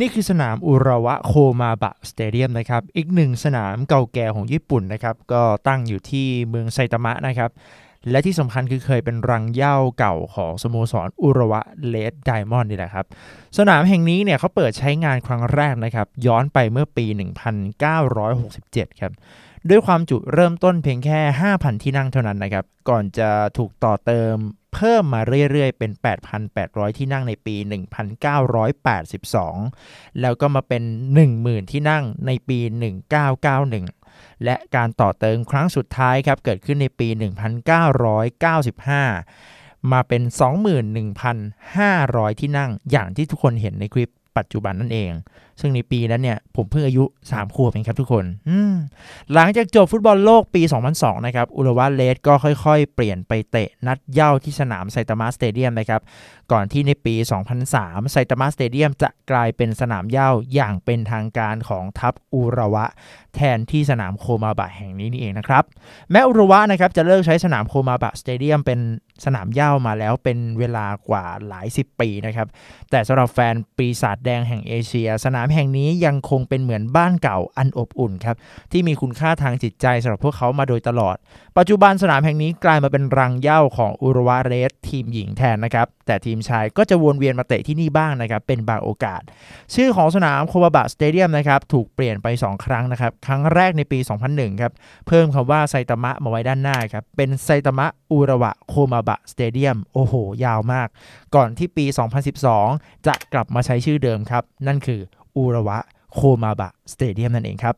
นี่คือสนามอุระวะโคมาบะสเตเดียมนะครับ อีกหนึ่งสนามเก่าแก่ของญี่ปุ่นนะครับ ก็ตั้งอยู่ที่เมืองไซตามะนะครับ และที่สำคัญคือเคยเป็นรังเย่าเก่าของสโมสรอุระวะเลดไดมอนด์นี่แหละครับ สนามแห่งนี้เนี่ยเขาเปิดใช้งานครั้งแรกนะครับย้อนไปเมื่อปี 1967 ครับ ด้วยความจุเริ่มต้นเพียงแค่ 5,000 ที่นั่งเท่านั้นนะครับ ก่อนจะถูกต่อเติมเพิ่มมาเรื่อยๆ เป็น 8,800 ที่นั่งในปี 1982 แล้วก็มาเป็น 10,000ที่นั่งในปี 1991 และการต่อเติมครั้งสุดท้ายครับ เกิดขึ้นในปี 1995 มาเป็น 21,500 ที่นั่งอย่างที่ทุกคนเห็นในคลิปปัจจุบันนั่นเอง ซึ่งในปีนั้นเนี่ย ผมเพิ่งอายุ3ขวบเองครับทุกคน หลังจากจบฟุตบอลโลกปี 2002นะครับอุลวาเลสก็ค่อยๆเปลี่ยนไปเตะนัดเย่าที่สนามไซตามาสเตเดียมนะครับก่อนที่ในปี 2003ไซตามาสเตเดียมจะกลายเป็นสนามเย่าอย่างเป็นทางการของทัพอุรวะแทนที่สนามโคมาบะแห่งนี้นี่เองนะครับ แม้อุรวะนะครับจะเลิกใช้สนามโคมาบะสเตเดียมเป็นสนามหญ้ามาแล้วเป็นเวลากว่าหลาย 10 ปีนะครับแต่สำหรับแฟนปีศาจแดงแห่งเอเชีย สนามแห่งนี้ยังคงเป็นเหมือนบ้านเก่าอันอบอุ่นครับที่มีคุณค่าทางจิตใจสำหรับพวกเขามาโดยตลอด ปัจจุบันสนามแห่งนี้กลายมาเป็นรังหญ้าของอุรวาเรสทีมหญิงแทนนะครับแต่ทีมชายก็จะวนเวียนมาเตะที่นี่บ้างนะครับเป็นบางโอกาสชื่อของสนามโคบาบะสเตเดียมนะครับถูกเปลี่ยนไป2ครั้งนะครับครั้งแรกในปี 2001 ครับเพิ่มคำว่าไซตามะมาไว้ด้านหน้าครับเป็นไซตามะอุระวะโคมาบะสเตเดียมโอ้โห ยาวมาก ก่อนที่ปี 2012 จะกลับมาใช้ชื่อเดิมครับ นั่นคืออุระวะโคมาบะสเตเดียมนั่นเองครับ